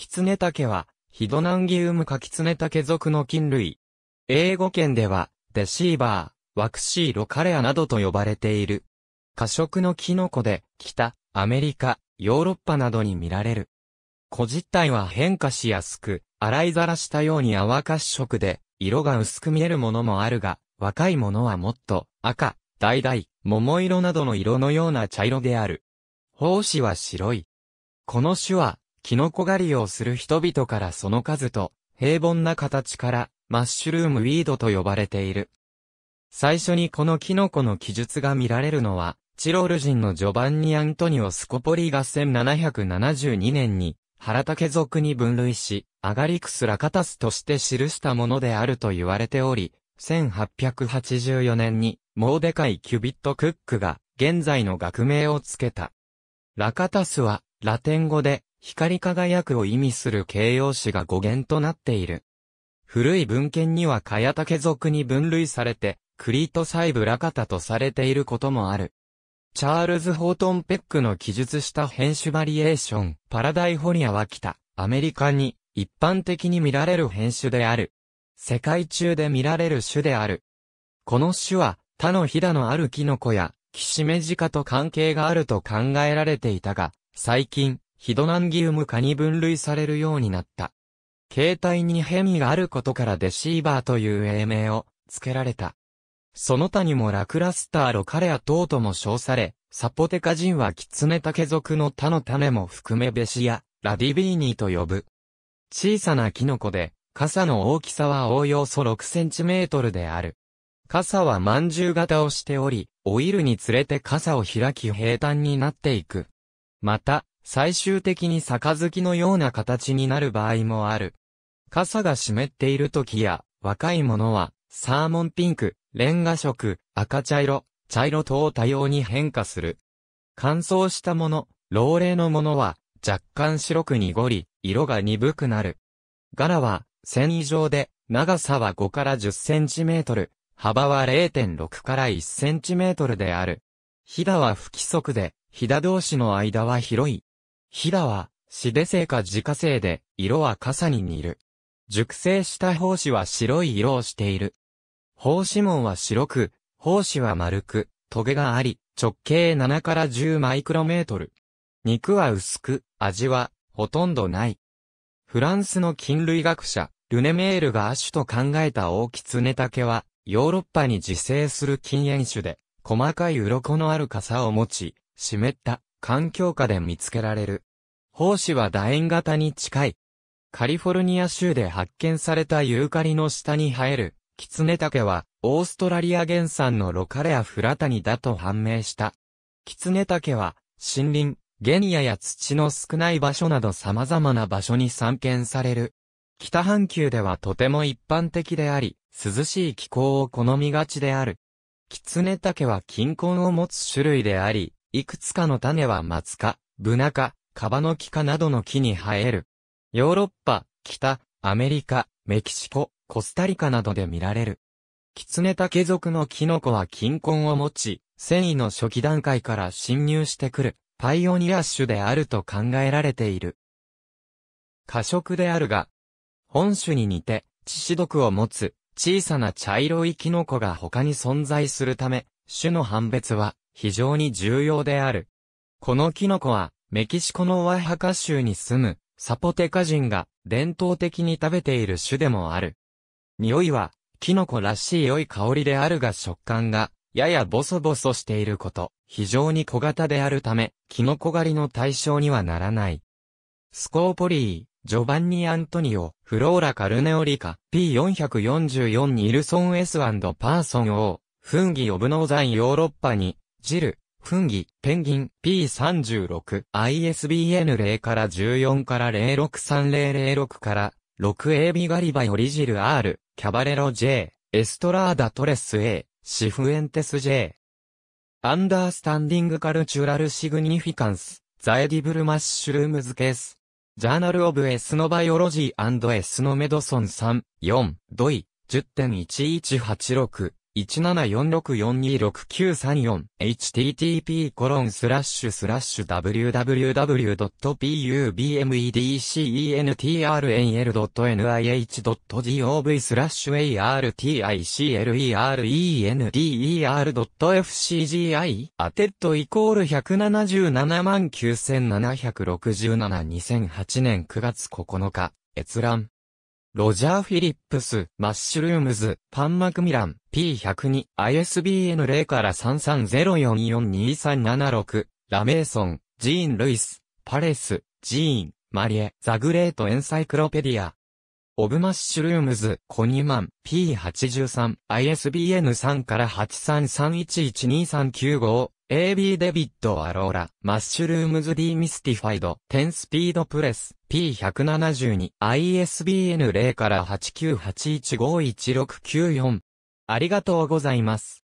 キツネタケは、ヒドナンギウムカキツネタケ属の菌類。英語圏では、デシーバー、ワクシーロカレアなどと呼ばれている。過食のキノコで、北、アメリカ、ヨーロッパなどに見られる。子実体は変化しやすく、洗いざらしたように泡褐色で、色が薄く見えるものもあるが、若いものはもっと、赤、橙、桃色などの色のような茶色である。胞子は白い。この種は、キノコ狩りをする人々からその数と、平凡な形から、マッシュルームウィードと呼ばれている。最初にこのキノコの記述が見られるのは、チロール人のジョバンニ・アントニオ・スコポリが1772年に、原竹族に分類し、アガリクス・ラカタスとして記したものであると言われており、1884年に、モーデカイ・キュビット・クックが、現在の学名をつけた。ラカタスは、ラテン語で、光り輝くを意味する形容詞が語源となっている。古い文献にはタケ族に分類されて、クリート細部ラカタとされていることもある。チャールズ・ホートン・ペックの記述した変種バリエーション、パラダイホリアは北、アメリカに一般的に見られる変種である。世界中で見られる種である。この種は他のヒダのあるキノコや、キシメジカと関係があると考えられていたが、最近、ヒドナンギウム科に分類されるようになった。携帯に変異があることからデシーバーという英名を付けられた。その他にもラクラスターロカレア等とも称され、サポテカ人はキツネタケ族の他の種も含めベシア、ラディビーニーと呼ぶ。小さなキノコで、傘の大きさはおおよそ6センチメートルである。傘は饅頭型をしており、オイルにつれて傘を開き平坦になっていく。また、最終的に杯のような形になる場合もある。傘が湿っている時や、若い者は、サーモンピンク、レンガ色、赤茶色、茶色等多様に変化する。乾燥したもの、老齢のものは、若干白く濁り、色が鈍くなる。柄は、繊維状で、長さは5から10センチメートル、幅は0.6から1センチメートルである。ひだは不規則で、ひだ同士の間は広い。ヒダは、死で製か自家製で、色は傘に似る。熟成した胞子は白い色をしている。胞子門は白く、胞子は丸く、トゲがあり、直径7から10マイクロメートル。肉は薄く、味は、ほとんどない。フランスの菌類学者、ルネメールが亜種と考えたオオキツネタケは、ヨーロッパに自生する菌煙種で、細かい鱗のある傘を持ち、湿った環境下で見つけられる。胞子は楕円型に近い。カリフォルニア州で発見されたユーカリの下に生える、キツネタケは、オーストラリア原産のロカレアフラタニだと判明した。キツネタケは、森林、ゲニアや土の少ない場所など様々な場所に散見される。北半球ではとても一般的であり、涼しい気候を好みがちである。キツネタケは金婚を持つ種類であり、いくつかの種は松科、ブナ科、カバノキ科などの木に生える。ヨーロッパ、北、アメリカ、メキシコ、コスタリカなどで見られる。キツネタケ族のキノコは貧根を持ち、繊維の初期段階から侵入してくる、パイオニア種であると考えられている。過食であるが、本種に似て、致死毒を持つ、小さな茶色いキノコが他に存在するため、種の判別は非常に重要である。このキノコは、メキシコのオアハカ州に住む、サポテカ人が伝統的に食べている種でもある。匂いは、キノコらしい良い香りであるが食感が、ややボソボソしていること、非常に小型であるため、キノコ狩りの対象にはならない。スコーポリー、ジョバンニ・アントニオ、フローラ・カルネオリカ、P444 ニルソン S& パーソン O、フンギ・オブノーザンヨーロッパに、ジル、フンギ、ペンギン、P36、ISBN 0から14から063006から 6AB ガリバヨリジル R、キャバレロ J、エストラーダトレス A、シフエンテス J。アンダースタンディングカルチュラルシグニフィカンス、ザエディブルマッシュルームズケース。ジャーナルオブエスノバイオロジーエスノメドソン3、4、ドイ、10.1186。www.http://www.pubmedcentral.nih.gov スラッシュ a r t i c l e r e n d e r f c g i アテッドイコール177万9767 2008年9月9日閲覧ロジャー・フィリップス、マッシュルームズ、パン・マクミラン P102、ISBN 0から3 3 0 4 4 2 3 7 6ラメーソン、ジーン・ルイス、パレス、ジーン、マリエ、ザグレート・エンサイクロペディア。オブマッシュルームズ、コニマン、P83、ISBN3 から8 3 3 1 1 2 3 9 5 AB デビッド・アローラ、マッシュルームズ・ディミスティファイド、テン・スピードプレス、P172、ISBN0 から8 9 8 1 5 1 6 9 4ありがとうございます。